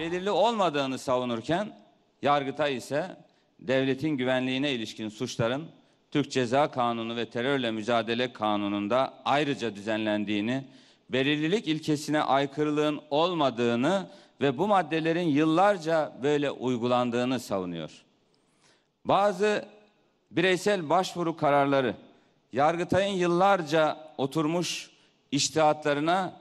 belirli olmadığını savunurken Yargıtay ise devletin güvenliğine ilişkin suçların Türk Ceza Kanunu ve Terörle Mücadele Kanunu'nda ayrıca düzenlendiğini, belirlilik ilkesine aykırılığın olmadığını ve bu maddelerin yıllarca böyle uygulandığını savunuyor. Bazı bireysel başvuru kararları Yargıtay'ın yıllarca oturmuş iştihatlarına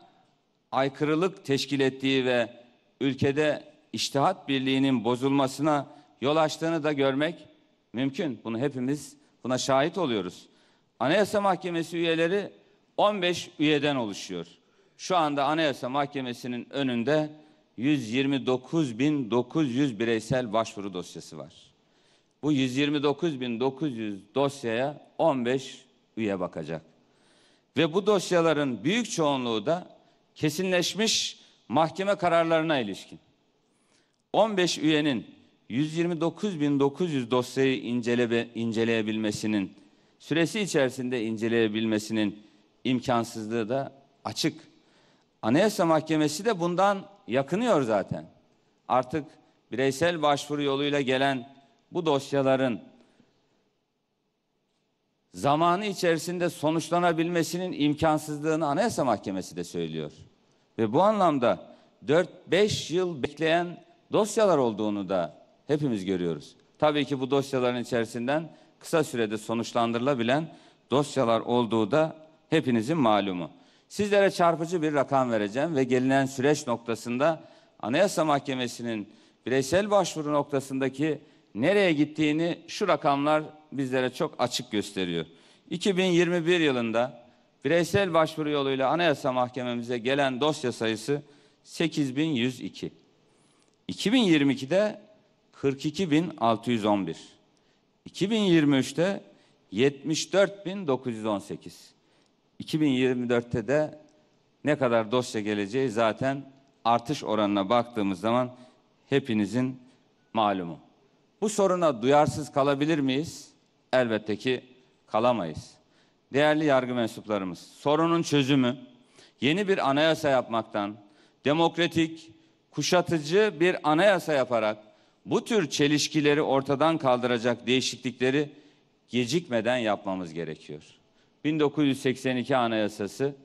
aykırılık teşkil ettiği ve ülkede iştihat birliğinin bozulmasına yol açtığını da görmek mümkün. Bunu hepimiz buna şahit oluyoruz. Anayasa Mahkemesi üyeleri 15 üyeden oluşuyor. Şu anda Anayasa Mahkemesi'nin önünde 129.900 bireysel başvuru dosyası var. Bu 129.900 dosyaya 15 üye bakacak. Ve bu dosyaların büyük çoğunluğu da kesinleşmiş mahkeme kararlarına ilişkin 15 üyenin 129.900 dosyayı incelebe, inceleyebilmesinin, süresi içerisinde inceleyebilmesinin imkansızlığı da açık. Anayasa Mahkemesi de bundan yakınıyor zaten. Artık bireysel başvuru yoluyla gelen bu dosyaların zamanı içerisinde sonuçlanabilmesinin imkansızlığını Anayasa Mahkemesi de söylüyor. Ve bu anlamda 4-5 yıl bekleyen dosyalar olduğunu da hepimiz görüyoruz. Tabii ki bu dosyaların içerisinden kısa sürede sonuçlandırılabilen dosyalar olduğu da hepinizin malumu. Sizlere çarpıcı bir rakam vereceğim ve gelinen süreç noktasında Anayasa Mahkemesi'nin bireysel başvuru noktasındaki nereye gittiğini şu rakamlar bizlere çok açık gösteriyor. 2021 yılında Bireysel başvuru yoluyla Anayasa Mahkememize gelen dosya sayısı 8102. 2022'de 42611. 2023'te 74918. 2024'te de ne kadar dosya geleceği zaten artış oranına baktığımız zaman hepinizin malumu. Bu soruna duyarsız kalabilir miyiz? Elbette ki kalamayız. Değerli yargı mensuplarımız, sorunun çözümü yeni bir anayasa yapmaktan, demokratik, kuşatıcı bir anayasa yaparak bu tür çelişkileri ortadan kaldıracak değişiklikleri gecikmeden yapmamız gerekiyor. 1982 Anayasası,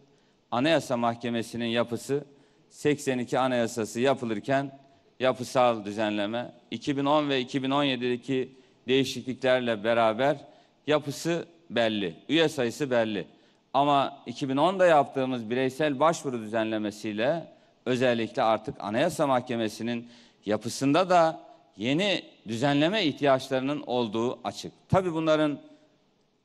Anayasa Mahkemesi'nin yapısı 82 Anayasası yapılırken yapısal düzenleme 2010 ve 2017'deki değişikliklerle beraber yapısı belli, üye sayısı belli. Ama 2010'da yaptığımız bireysel başvuru düzenlemesiyle özellikle artık Anayasa Mahkemesi'nin yapısında da yeni düzenleme ihtiyaçlarının olduğu açık. Tabi bunların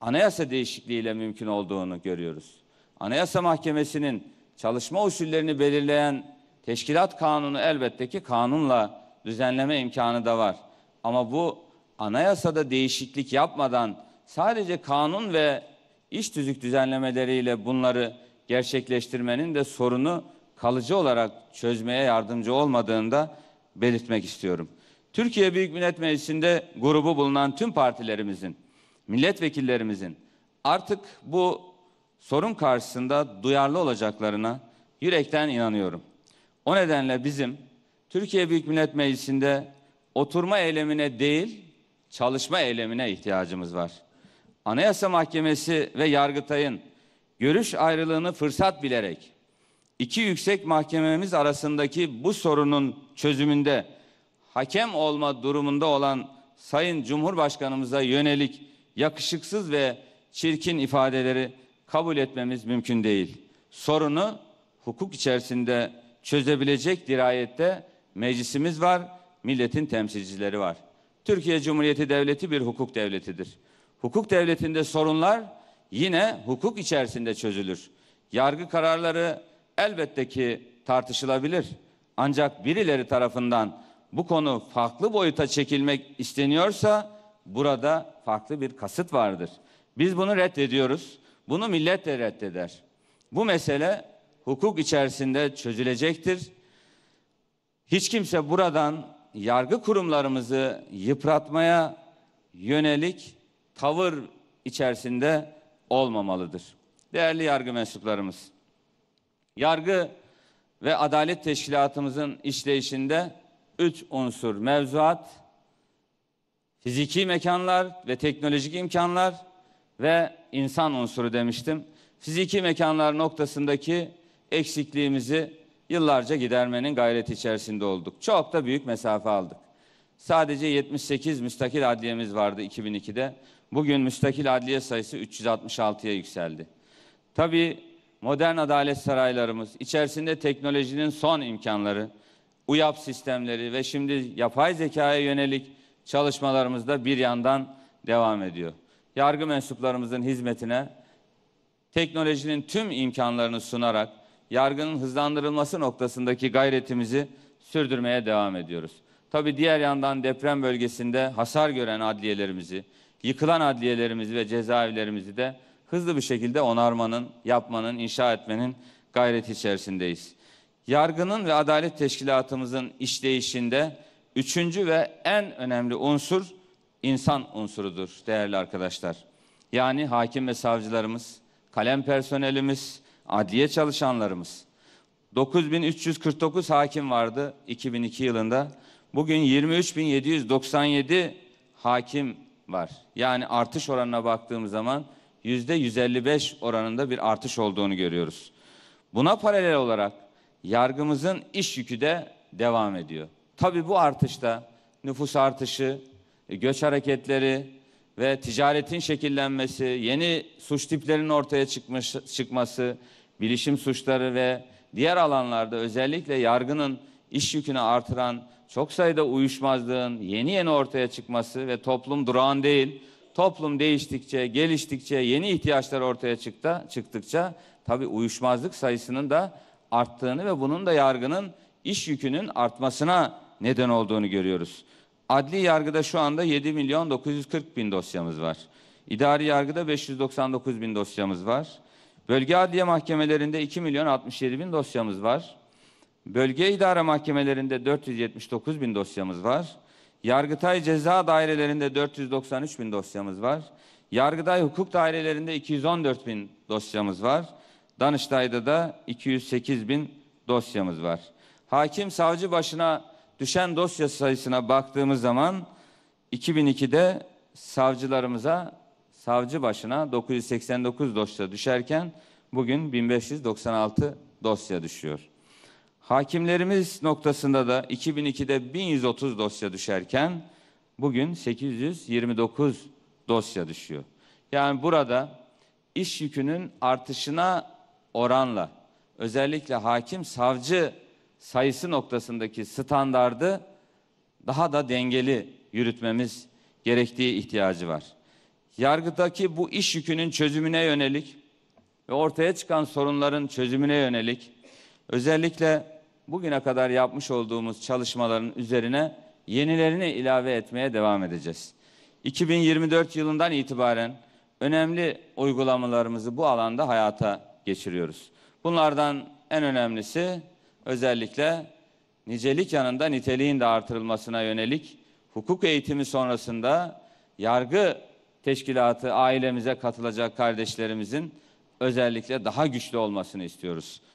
anayasa değişikliğiyle mümkün olduğunu görüyoruz. Anayasa Mahkemesi'nin çalışma usullerini belirleyen teşkilat kanunu elbette ki kanunla düzenleme imkanı da var. Ama bu anayasada değişiklik yapmadan sadece kanun ve iş tüzük düzenlemeleriyle bunları gerçekleştirmenin de sorunu kalıcı olarak çözmeye yardımcı olmadığını da belirtmek istiyorum. Türkiye Büyük Millet Meclisi'nde grubu bulunan tüm partilerimizin, milletvekillerimizin artık bu sorun karşısında duyarlı olacaklarına yürekten inanıyorum. O nedenle bizim Türkiye Büyük Millet Meclisi'nde oturma eylemine değil, çalışma eylemine ihtiyacımız var. Anayasa Mahkemesi ve Yargıtay'ın görüş ayrılığını fırsat bilerek iki yüksek mahkememiz arasındaki bu sorunun çözümünde hakem olma durumunda olan Sayın Cumhurbaşkanımıza yönelik yakışıksız ve çirkin ifadeleri kabul etmemiz mümkün değil. Sorunu hukuk içerisinde çözebilecek dirayette meclisimiz var, milletin temsilcileri var. Türkiye Cumhuriyeti Devleti bir hukuk devletidir. Hukuk devletinde sorunlar yine hukuk içerisinde çözülür. Yargı kararları elbette ki tartışılabilir. Ancak birileri tarafından bu konu farklı boyuta çekilmek isteniyorsa burada farklı bir kasıt vardır. Biz bunu reddediyoruz. Bunu millet de reddeder. Bu mesele hukuk içerisinde çözülecektir. Hiç kimse buradan yargı kurumlarımızı yıpratmaya yönelik tavır içerisinde olmamalıdır. Değerli yargı mensuplarımız, yargı ve adalet teşkilatımızın işleyişinde üç unsur mevzuat, fiziki mekanlar ve teknolojik imkanlar ve insan unsuru demiştim. Fiziki mekanlar noktasındaki eksikliğimizi yıllarca gidermenin gayreti içerisinde olduk. Çok da büyük mesafe aldık. Sadece 78 müstakil adliyemiz vardı 2002'de. Bugün müstakil adliye sayısı 366'ya yükseldi. Tabii modern adalet saraylarımız, içerisinde teknolojinin son imkanları, UYAP sistemleri ve şimdi yapay zekaya yönelik çalışmalarımız da bir yandan devam ediyor. Yargı mensuplarımızın hizmetine teknolojinin tüm imkanlarını sunarak yargının hızlandırılması noktasındaki gayretimizi sürdürmeye devam ediyoruz. Tabii diğer yandan deprem bölgesinde hasar gören adliyelerimizi, yıkılan adliyelerimizi ve cezaevlerimizi de hızlı bir şekilde onarmanın, yapmanın, inşa etmenin gayreti içerisindeyiz. Yargının ve adalet teşkilatımızın işleyişinde üçüncü ve en önemli unsur insan unsurudur değerli arkadaşlar. Yani hakim ve savcılarımız, kalem personelimiz, adliye çalışanlarımız. 9349 hakim vardı 2002 yılında. Bugün 23797 hakim var. Yani artış oranına baktığımız zaman yüzde 155 oranında bir artış olduğunu görüyoruz. Buna paralel olarak yargımızın iş yükü de devam ediyor. Tabii bu artışta nüfus artışı, e, göç hareketleri ve ticaretin şekillenmesi, yeni suç tiplerinin ortaya çıkmış, çıkması, bilişim suçları ve diğer alanlarda özellikle yargının iş yükünü artıran, çok sayıda uyuşmazlığın yeni yeni ortaya çıkması ve toplum durağan değil, toplum değiştikçe, geliştikçe, yeni ihtiyaçlar ortaya çıktı, çıktıkça tabi uyuşmazlık sayısının da arttığını ve bunun da yargının iş yükünün artmasına neden olduğunu görüyoruz. Adli yargıda şu anda 7 milyon 940 bin dosyamız var. İdari yargıda 599 bin dosyamız var. Bölge adliye mahkemelerinde 2 milyon 67 bin dosyamız var. Bölge idare mahkemelerinde 479 bin dosyamız var. Yargıtay ceza dairelerinde 493 bin dosyamız var. Yargıtay hukuk dairelerinde 214 bin dosyamız var. Danıştay'da da 208 bin dosyamız var. Hakim savcı başına düşen dosya sayısına baktığımız zaman 2002'de savcılarımıza savcı başına 989 dosya düşerken bugün 1596 dosya düşüyor. Hakimlerimiz noktasında da 2002'de 1130 dosya düşerken bugün 829 dosya düşüyor. Yani burada iş yükünün artışına oranla özellikle hakim savcı sayısı noktasındaki standardı daha da dengeli yürütmemiz gerektiği ihtiyacı var. Yargıdaki bu iş yükünün çözümüne yönelik ve ortaya çıkan sorunların çözümüne yönelik özellikle bugüne kadar yapmış olduğumuz çalışmaların üzerine yenilerini ilave etmeye devam edeceğiz. 2024 yılından itibaren önemli uygulamalarımızı bu alanda hayata geçiriyoruz. Bunlardan en önemlisi özellikle nicelik yanında niteliğin de artırılmasına yönelik hukuk eğitimi sonrasında yargı teşkilatı ailemize katılacak kardeşlerimizin özellikle daha güçlü olmasını istiyoruz.